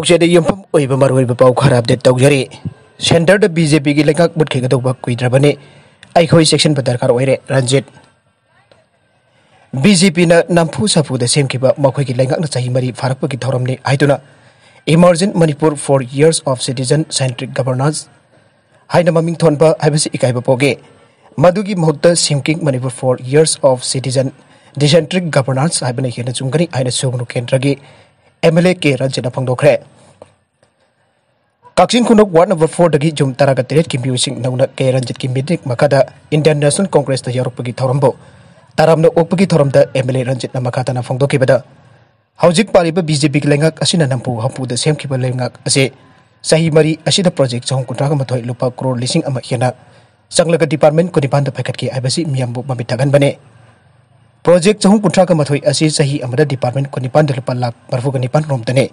पाचेम पा खरा update तौजरी centre BJP की लेंक बुट खेग कुद्रबने अखो चेक्शन दरकार हो रंजित बीजेपी नंफू सफूद सेमी मरी फारक की थौरने इमरजें Manipur four years of citizen centric governance गवर्नासन इकाइब पोगे मधुक्त सिमकिंग Manipur four years of citizen डिसेंट्रिक गवर्नेंस है हेन चुगनी सूबन केंद्र की MLA K Ranjana Pangdokre. Kaksin kunuk ward number 4 dagi jum taraga tiret kim biusing nauna K Ranjit kim makada Indian National Congress da yaruk pagi thorambo. Taram no ok pagi thoram da MLA Ranjit bada. Haujik pari ba BJP lengak nampu hampu da same lengak ase. Sahi mari asida project sahong kunraga matoi lupa kuro lising amak hiana. Sang department kunipanda paket ki aibasi miyambu mamitagan banee. Project चहु कुंठा का मथोई असी सही अमर department को निपान दल पर लाख मरफू का निपान रोम तने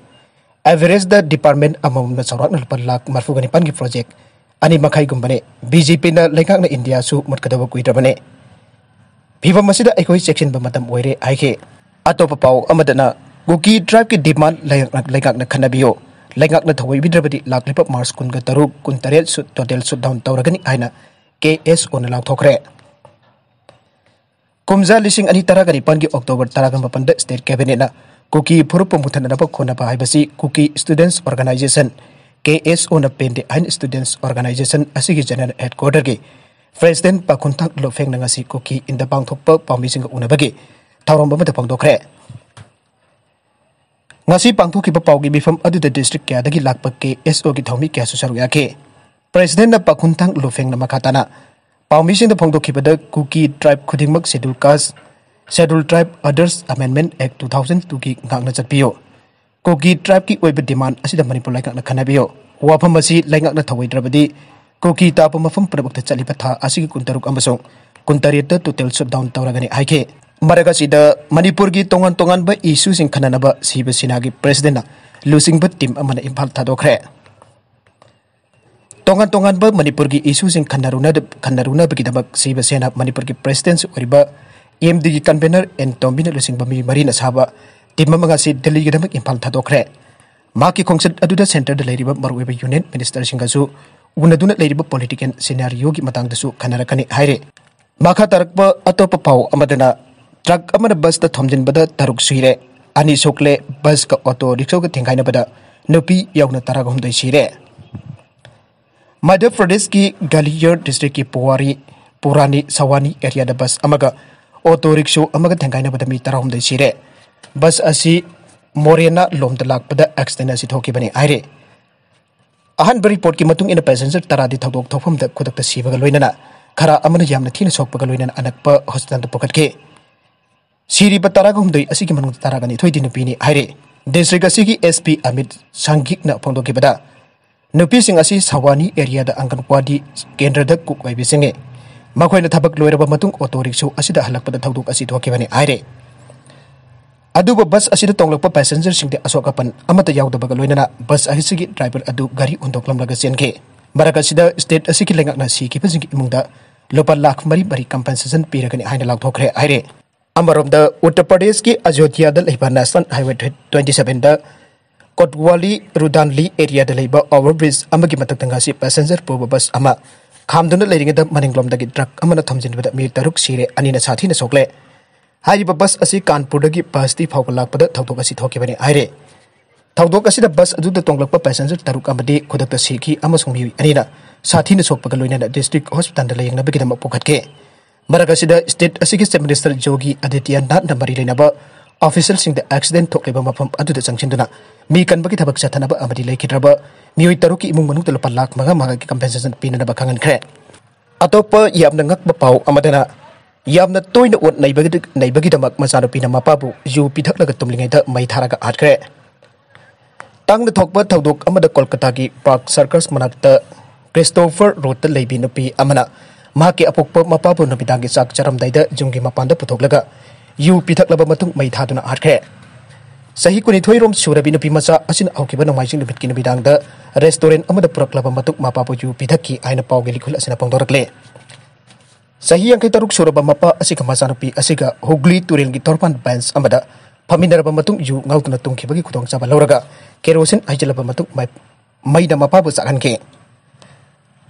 एवरेज द डिपार्टमेंट अमर में सौरक नल पर लाख मरफू का निपान की प्रोजेक्ट अनि मखाई गुंबने बीजेपी न लेखा न इंडिया सु मुटकदव कुइद्रबने भीव मसीद एकोई सेक्शन ब मतम ओइरे आइके अतो पपाव अमदना गुकी ड्राइव की डिमांड लेखा लेखा न खनबियो लेखा न थवई बिद्रबदि लाख लिप मार्च कुन ग तरु कुन तरेल सु टोटल सु डाउन तौरगनि आइना के एस ओन लाख थोखरे कमजा लिंग तरह निपन की अक्टोबर तरह मपन स्टेट कैबिनेट कुकी फुरुप मूथनब खोनबी Kuki students organisation K S O न पेंदे हन स्टूडेंट्स ऑर्गनाइजेशन जनरल हेडक्वाटर की प्रेसीडेंट पाखुथ लोफेंग कुकी इन पाथप पाई उनबोखे पाथोब पा की मीफम डिस्ट्रिक क्या लाप के एस ओ की थौमी क्या सरुक प्रेसीडेंट पाखुथ लोफेंग मखाता ꯄꯥꯎꯃꯤꯁꯤꯡꯗ ꯐꯣꯡꯗꯣꯛꯈꯤꯕꯗ ꯀꯨꯀꯤ ꯇ꯭ꯔꯥꯏꯕ ꯈꯨꯗꯤꯡꯃꯛ ꯁꯦꯗꯨꯜ ꯀꯥꯁ ꯁꯦꯗꯨꯜ ꯇ꯭ꯔꯥꯏꯕ ꯑꯗꯔꯁ ꯑꯦꯃꯦꯟꯃꯦꯟ ꯑꯦꯛ ꯇꯨ ꯊꯥꯎꯖꯟ ꯇꯨꯒꯤ ꯉꯥꯛꯅ ꯆꯠꯄꯤꯌꯨ ꯀꯣꯀꯤ ꯇ꯭ꯔꯥꯏꯕꯀꯤ ꯑꯣꯏꯕ ꯗꯤꯃꯥꯟ ꯑꯁꯤꯗ ꯃꯅꯤꯄꯨꯔ ꯂꯩꯉꯥꯛꯅ ꯈꯟꯅꯕꯤꯌꯨ ꯋꯥꯐꯝ ꯑꯁꯤ ꯂꯩꯉꯥꯛꯅ ꯊꯧꯑꯣꯏꯗ꯭ꯔꯕꯗꯤ ꯀꯣꯀꯤ ꯇꯥꯕ ꯃꯐꯝ ꯄꯨꯝꯅꯃꯛꯇ ꯆꯠꯂꯤꯕ ꯊꯥ ꯑꯁꯤꯒꯤ ꯀꯨꯟꯇꯔꯨꯛ ꯑꯃꯁꯨꯡ ꯀꯨꯟꯇꯔꯦꯠꯇ ꯇꯣꯇꯦꯜ ꯁꯨꯠꯗꯥꯎꯟ ꯇꯧꯔꯒꯅꯤ ꯍꯥꯏꯈꯤ ꯃꯔꯛ ꯑꯁꯤꯗ ꯃꯅꯤꯄꯨꯔꯒꯤ ꯇꯣꯉꯥꯟ ꯇꯣꯉꯥꯟꯕ ꯏꯁꯨꯁꯤꯡ ꯈꯟꯅꯅꯕ ꯁꯤꯕ ꯁꯦꯅꯥꯒꯤ ꯄ꯭ꯔꯁꯤꯗꯦꯟꯠꯅ ꯂꯨꯆꯤꯡꯕ ꯇꯤꯝ ꯑꯃꯅ ꯏꯝꯐꯥꯜ ꯊꯥꯗꯣꯛꯈ꯭ꯔꯦ तोंगान तोंगानब मणिपुर की इशूसिंग खन्नारुनाबगीदमक सिब सेना मणिपुर की प्रेसिडेंस ओरिब एमडी की कन्वेनर एन टोम्बिन लुसिंगब मी मरीन साब टीम मंगा से दिल्ली गदमक इम्फाल थादोखरे मा की खोंसद अदुदा सेंटर द लेरिब मरुवेब यूनियन मिनिस्टर सिंगजु उनदुना लेरिब पॉलिटिकल सिनेरियो की मतंगदसु खन्नारकने हाइरे माखा तरकब अतोप पाव अमदना ट्रक अमर बस द थमजिनबद तरुक सुइरे अनि सोकले बस का ऑटो रिक्शा का थेंगाइनबद नुपी यौन तरगहुम दै सिरे मध्य प्रदेश की गलियर डिस्ट्रिक्ट की पुवारी पुरानी सवानी एरिया दा बस ऑटो रिक्शो थेंगाइन बदा मी तरहम दे सिरे बस असी मोरेना लोम थोकी बने आइरे अहन अहब रिपोर्ट की मतुंग इन पैसेंजर तरा दि तरादी थौदों थौफम खुद सीब लोनना खरा अमन याम थिन सोक ना थी सोप लोन अनप हॉस्पिटल पुखटे सीरीब तरहद तरह पिनी आइरे डिस्ट्रिक्ट असी की एसपी अमित संघिक बदा ꯅꯨꯄꯤꯁꯤꯡ ꯑꯁꯤ ꯁꯋꯥꯅꯤ ꯑꯦꯔꯤꯌꯥꯗ ꯑꯪꯒꯟꯋꯥꯗꯤ ꯀꯦꯟꯗ꯭ꯔꯗ ꯀꯨꯛ ꯑꯣꯏꯕꯤꯁꯤꯡꯅꯤ ꯃꯈꯣꯏꯅ ꯊꯕꯛ ꯂꯣꯏꯔꯕ ꯃꯇꯨꯡ ꯑꯣꯇꯣ ꯔꯤꯛꯁꯣ ꯑꯁꯤꯗ ꯍꯜꯂꯛꯄꯗ ꯊꯧꯗꯣꯛ ꯑꯁꯤ ꯊꯣꯛꯈꯤꯕꯅꯤ ꯍꯥꯏꯔꯦ ꯑꯗꯨꯕꯨ ꯕꯁ ꯑꯁꯤꯗ ꯇꯣꯡꯂꯛꯄ ꯄꯦꯁꯦꯟꯖꯔꯁꯤꯡꯗꯤ ꯑꯁꯣꯛ ꯑꯄꯟ ꯑꯃꯠꯇ ꯌꯥꯎꯗꯕꯒ ꯂꯣꯏꯅꯅ ꯕꯁ ꯑꯁꯤꯒꯤ ꯗ꯭ꯔꯥꯏꯚꯔ ꯑꯗꯨ ꯒꯥꯔꯤ ꯍꯨꯟꯗꯣꯛꯂꯝꯂꯒ ꯆꯦꯟꯈꯤ ꯃꯔꯛ ꯑꯁꯤꯗ ꯁ꯭ꯇꯦꯠ ꯑꯁꯤꯒꯤ ꯂꯩꯉꯥꯛꯅ ꯁꯤꯈꯤꯕꯁꯤꯡꯒꯤ ꯏꯃꯨꯡꯗ ꯂꯨꯄꯥ ꯂꯥꯈ ꯃꯔꯤ ꯃꯔꯤ ꯀꯝꯄꯦꯟꯁꯦꯁꯟ ꯄꯤꯔꯒꯅꯤ ꯍꯥꯏꯅ ꯂꯥꯎꯊꯣꯛꯈ꯭ꯔꯦ ꯍꯥꯏꯔꯦ ꯑꯃꯔꯣꯝꯗ ꯎꯠꯇꯔ ꯄ꯭ꯔꯗꯦꯁꯀꯤ ꯑꯌꯣꯙ꯭ꯌꯥꯗ ꯂꯩꯕ ꯅꯦꯁꯅꯦꯜ ꯍꯥꯏꯋꯦ ꯇ꯭ꯋꯦꯟꯇꯤ ꯁꯕꯦꯟꯗ कोटवाली रुदानली एरिया लेब ओवरब्रिज अमगी मथक्ता गासी पैसेंजर पोब बस अमा खामदुन लेरिंगद मनिंगलोमदगी ट्रक अमन थमजिनबद मी तरुक सिरे अनिना साथीन सोकले हाइब बस असी कानपुरदगी बसती फाउकलाकपद थौदोक असी थोकिबने आइरे थौदोक असीद बस अदुद तोंगलकप पैसेंजर तरुक अमदी खुदकत सिखी अमसुंग मी अनिना साथीन सोकपग लोइना डिस्ट्रिक्ट हॉस्पिटल लेयंगनबगी दमक पोखतके मरक असीद स्टेट असीगी चीफ मिनिस्टर जोगी आदित्यनाथ मरी लेनाबा ऑफिसल सिंह द एक्सीडेंट तो केवल मफम अदुद चंचिंदना मी कन बगी थबक चाहता ना बा अमरी की इमुंग मनु तलो पलाक मगा मगा की कंपेंसेशन पीने ना बकांगन करे अतो प याम नंगक बपाव अमदना याम न तोइ न मई थारा का आठ करे तंग कोलकाता की पार्क सर्कस मना द क्रिस्टोफर रोड द लेबी नुपी अमना मा के अपुक चरम दैद जुंगी मपान द yu pitak laba matung mai thaduna arkhe sahi kuni thoirom surabi nupi masa asin aukiba nomai jing lebit kinu bidang da restaurant amada purak laba matung mapa po yu pitak ki aina pau geli khul asina torak le sahi yang kita ruk suraba mapa asik masa nupi asiga hugli turil gi torpan bands amada paminar laba matung yu ngautuna tungki bagi kutong saba lauraga kerosin aijal laba matung mai mai da mapa bu sakan ke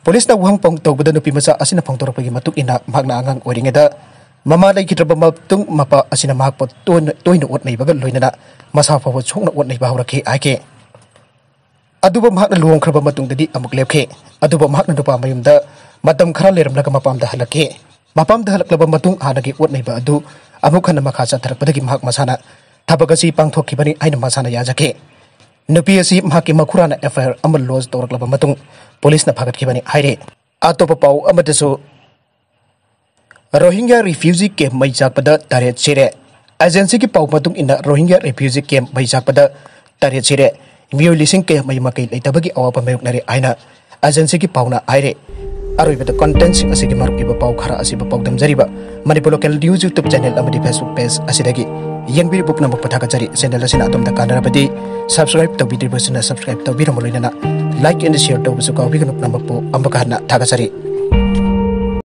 Polis na wang pong tau budan upi masa asin na pong tau rupagi matuk ina magna angang wadingeda. มามาได้คิดระบมาตุ้งมาปะอาศนมากปะตัวตัวหนูอดในบ้านเลยนะมาสาวพ่อพชงนอดในบ้านเราเคไอเกอดุบมหักนั้นลวงครับมาตุ้งติดอมกเล็วเคอดุบมหักนั้นดูปามายมดะมาดมขราเลรมลักมาปามดาลักเคมาปามดาลักระบมาตุ้งหาดาเกอดในบ้านดูอมุขันมาข้าจัตระปฏิกิมหักมาสานะท้าปกสีปังทวกขีบันีไอหนมาสานะยาจักเคนพีเอซีมหักมาคุรานะเอฟเอร์อมรลลวงตัวรักละบมาตุ้งตำรวจนับพักขีบันไอเรอัตุบปาอมรเดโซ Rohingya refugee camp मई जापद तरह सिरे agency की पाव मतुंग इन Rohingya refugee camp मई जापद तरह सिरे मियो लिसिंग कैंप मई मकई लेतबगी अवाब मयोकनरे आइना एजेंसी की पावना आइरे अरब कंटेंस पाव खरा पादमजरीब Manipur local news YouTube channel Facebook page यंग पुनम पथाजरी चैनल कानरबी सब्सक्राइब तौदीबना सब्सक्राइब तौरम लाइक एंड शेयर तौब थाजरी